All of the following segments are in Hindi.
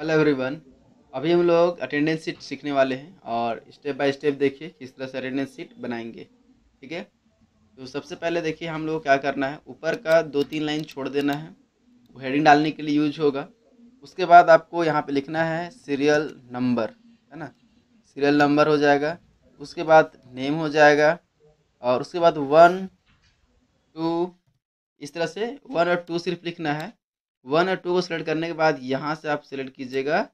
हेलो एवरीवन अभी हम लोग अटेंडेंस सीट सीखने वाले हैं और स्टेप बाय स्टेप देखिए किस तरह से अटेंडेंस सीट बनाएंगे ठीक है तो सबसे पहले देखिए हम लोग क्या करना है ऊपर का दो तीन लाइन छोड़ देना है वो हेडिंग डालने के लिए यूज होगा उसके बाद आपको यहाँ पे लिखना है सीरियल नंबर है ना सीरियल नंबर हो जाएगा उसके बाद नेम हो जाएगा और उसके बाद वन टू इस तरह से वन और टू सिर्फ लिखना है वन और टू को सिलेक्ट करने के बाद यहाँ से आप सिलेक्ट कीजिएगा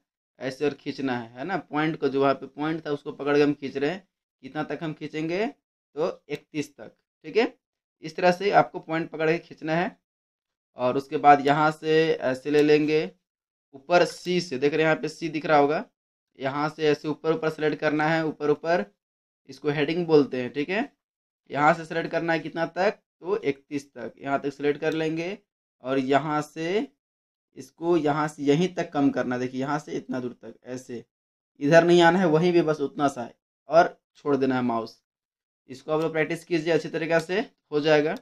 ऐसे और खींचना है है ना पॉइंट को जो वहाँ पे पॉइंट था उसको पकड़ के हम खींच रहे हैं कितना तक हम खींचेंगे तो इकतीस तक ठीक है इस तरह से आपको पॉइंट पकड़ के खींचना है और उसके बाद यहाँ से ऐसे ले लेंगे ऊपर सी से देख रहे हैं यहाँ पे सी दिख रहा होगा यहाँ से ऐसे ऊपर ऊपर सेलेक्ट करना है ऊपर ऊपर इसको हेडिंग बोलते हैं ठीक है यहाँ से सेलेक्ट करना है कितना तक तो इकतीस तक यहाँ तक सेलेक्ट कर लेंगे और यहाँ से इसको यहाँ से यहीं तक कम करना देखिए यहाँ से इतना दूर तक ऐसे इधर नहीं आना है वहीं भी बस उतना सा है और छोड़ देना है माउस इसको आप लोग प्रैक्टिस कीजिए अच्छी तरीके से हो जाएगा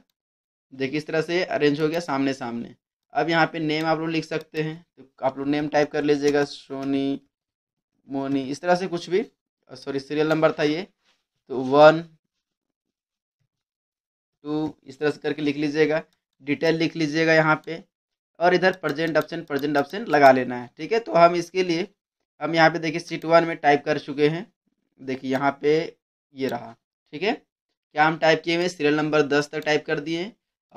देखिए इस तरह से अरेंज हो गया सामने सामने अब यहाँ पे नेम आप लोग लिख सकते हैं तो आप लोग नेम टाइप कर लीजिएगा सोनी मोनी इस तरह से कुछ भी सॉरी सीरियल नंबर था ये तो वन टू इस तरह से करके लिख लीजिएगा डिटेल लिख लीजिएगा यहाँ पे और इधर प्रजेंट ऑप्शन प्रजेंट ऑप्शन लगा लेना है ठीक है तो हम इसके लिए हम यहाँ पे देखिए सीट वन में टाइप कर चुके हैं देखिए यहाँ पे ये रहा ठीक है क्या हम टाइप किए हुए सीरियल नंबर दस तक टाइप कर दिए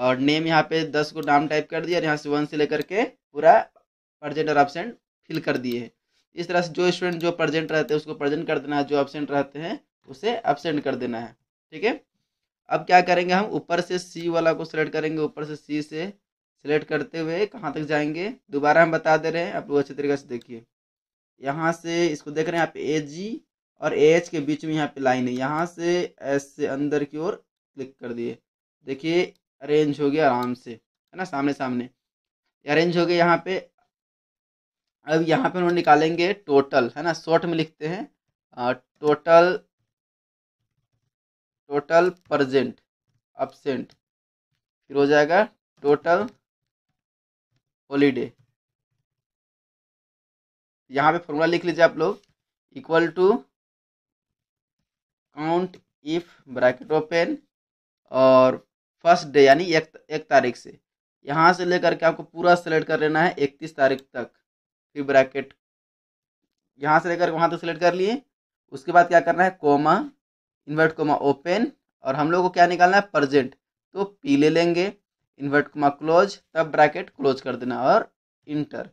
और नेम यहाँ पे दस को नाम टाइप कर दिया और यहाँ से वन से लेकर के पूरा प्रजेंट और ऑप्शन फिल कर दिए है इस तरह से जो स्टूडेंट जो प्रजेंट रहते हैं उसको प्रजेंट कर देना है जो ऑप्शेंट रहते हैं उसे अपसेंट कर देना है ठीक है अब क्या करेंगे हम ऊपर से सी वाला को सिलेक्ट करेंगे ऊपर से सी से सिलेक्ट करते हुए कहाँ तक जाएंगे दोबारा हम बता दे रहे हैं आप लोग अच्छे तरीके से देखिए यहाँ से इसको देख रहे हैं आप ए जी और ए एच के बीच में यहाँ पे लाइन है यहाँ से एस से अंदर की ओर क्लिक कर दिए देखिए अरेंज हो गया आराम से है ना सामने सामने अरेंज हो गया यहाँ पे अब यहाँ पे उन्होंने निकालेंगे टोटल है ना शॉर्ट में लिखते हैं टोटल टोटल प्रजेंट अबसेंट फिर हो जाएगा टोटल हॉलीडे यहाँ पे फॉर्मूला लिख लीजिए आप लोग equal to count if bracket open और फर्स्ट डे यानी एक एक तारीख से यहाँ से लेकर के आपको पूरा सेलेक्ट कर लेना है इकतीस तारीख तक फिर ब्रैकेट यहाँ से लेकर वहाँ तक तो सेलेक्ट कर लिए उसके बाद क्या करना है कोमा इन्वर्ट कोमा ओपन और हम लोग को क्या निकालना है प्रजेंट तो पी ले लेंगे इन्वर्ट कोमा क्लोज तब ब्रैकेट क्लोज कर देना और इंटर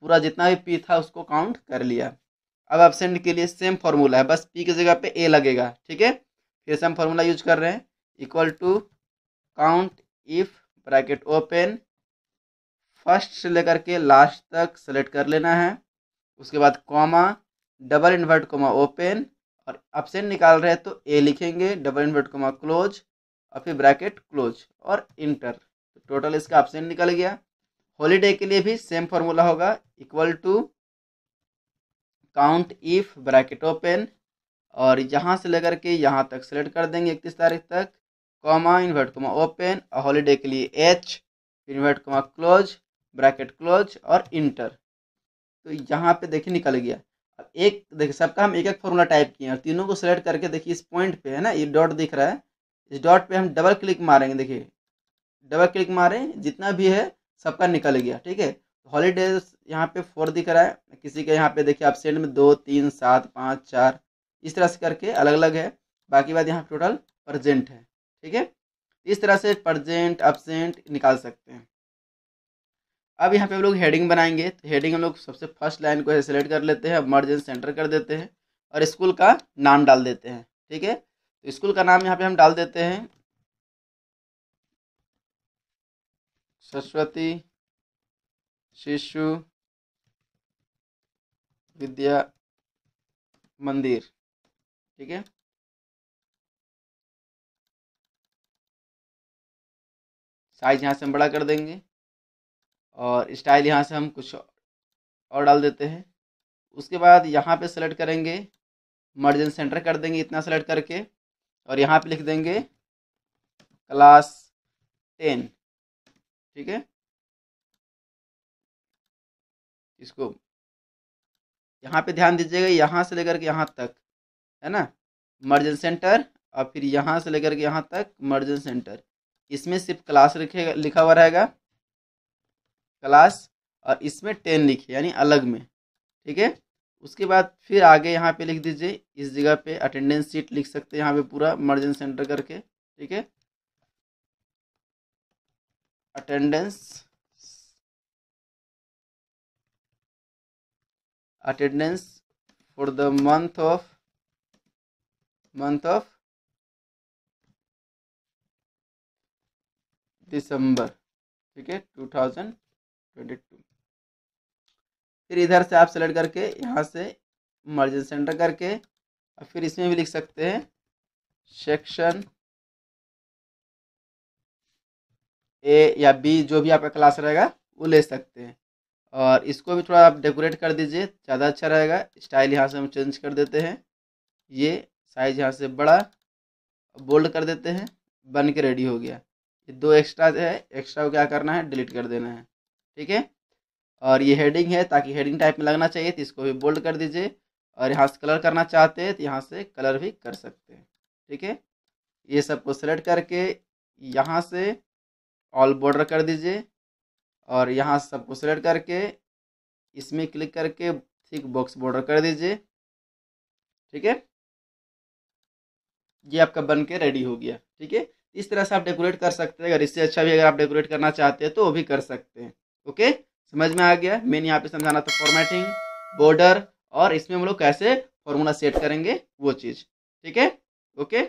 पूरा जितना भी पी था उसको काउंट कर लिया अब एबसेंट के लिए सेम फार्मूला है बस पी की जगह पे ए लगेगा ठीक है फिर से हम फार्मूला यूज कर रहे हैं equal to count if bracket open first से लेकर के लास्ट तक सेलेक्ट कर लेना है उसके बाद comma double invert comma open और अपसेंट निकाल रहे हैं तो ए लिखेंगे डबल इनवर्ट कोमा क्लोज और फिर ब्रैकेट क्लोज और इंटर तो टोटल इसका अपसेंट निकल गया हॉलीडे के लिए भी सेम फॉर्मूला होगा equal to count if bracket open और यहाँ से लेकर के यहाँ तक सेलेक्ट कर देंगे इकतीस तारीख तक कॉमा इन्वर्ट कोमा ओपन और हॉलीडे के लिए H invert comma close bracket close और इंटर तो यहाँ पे देखिए निकल गया अब एक देखिए सबका हम एक एक फॉर्मूला टाइप किए हैं और तीनों को सेलेक्ट करके देखिए इस पॉइंट पे है ना ये डॉट दिख रहा है इस डॉट पे हम डबल क्लिक मारेंगे देखिए डबल क्लिक मारें जितना भी है सबका निकल गया ठीक है हॉलीडेज यहाँ पे फोर दिख रहा है किसी के यहाँ पे देखिए सेंड में दो तीन सात पाँच चार इस तरह से करके अलग अलग है बाकी बात यहाँ टोटल प्रजेंट है ठीक है इस तरह से प्रजेंट अपसेंट निकाल सकते हैं अब यहाँ पे हम लोग हेडिंग बनाएंगे तो हेडिंग हम लोग सबसे फर्स्ट लाइन को सेलेक्ट कर लेते हैं मर्जेंस सेंटर कर देते हैं और स्कूल का नाम डाल देते हैं ठीक है तो स्कूल का नाम यहाँ पे हम डाल देते हैं सरस्वती शिशु विद्या मंदिर ठीक है साइज यहाँ से हम बड़ा कर देंगे और स्टाइल यहाँ से हम कुछ और डाल देते हैं उसके बाद यहाँ पे सेलेक्ट करेंगे मार्जिन सेंटर कर देंगे इतना सेलेक्ट करके और यहाँ पे लिख देंगे क्लास टेन ठीक है इसको यहाँ पे ध्यान दीजिएगा यहाँ से लेकर के यहाँ तक है ना मर्जन सेंटर और फिर यहाँ से लेकर के यहाँ तक मर्जन सेंटर इसमें सिर्फ क्लास लिखेगा लिखा हुआ रहेगा क्लास और इसमें टेन लिखिए यानी अलग में ठीक है उसके बाद फिर आगे यहाँ पे लिख दीजिए इस जगह पे अटेंडेंस सीट लिख सकते हैं यहाँ पे पूरा मर्जन सेंटर करके ठीक है attendance attendance for the month of month of दिसंबर ठीक है टू थाउजेंड ट्वेंटी टू फिर इधर से आप सेलेक्ट करके यहाँ से मर्जन सेंटर करके और फिर इसमें भी लिख सकते हैं सेक्शन ए या बी जो भी आपका क्लास रहेगा वो ले सकते हैं और इसको भी थोड़ा आप डेकोरेट कर दीजिए ज़्यादा अच्छा रहेगा स्टाइल यहाँ से हम चेंज कर देते हैं ये साइज यहाँ से बड़ा बोल्ड कर देते हैं बन के रेडी हो गया ये दो एक्स्ट्रा है एक्स्ट्रा को क्या करना है डिलीट कर देना है ठीक है और ये हेडिंग है ताकि हेडिंग टाइप में लगना चाहिए तो इसको भी बोल्ड कर दीजिए और यहाँ से कलर करना चाहते हैं तो यहाँ से कलर भी कर सकते हैं ठीक है ये सब को सेलेक्ट करके यहाँ से ऑल बॉर्डर कर दीजिए और यहाँ सब सबको सेलेक्ट करके इसमें क्लिक करके ठीक बॉक्स बॉर्डर कर दीजिए ठीक है ये आपका बन के रेडी हो गया ठीक है इस तरह से आप डेकोरेट कर सकते हैं अगर इससे अच्छा भी अगर आप डेकोरेट करना चाहते हैं तो वो भी कर सकते हैं ओके समझ में आ गया मैंने यहाँ पे समझाना था फॉर्मेटिंग बॉर्डर और इसमें हम लोग कैसे फॉर्मूला सेट करेंगे वो चीज़ ठीक है ओके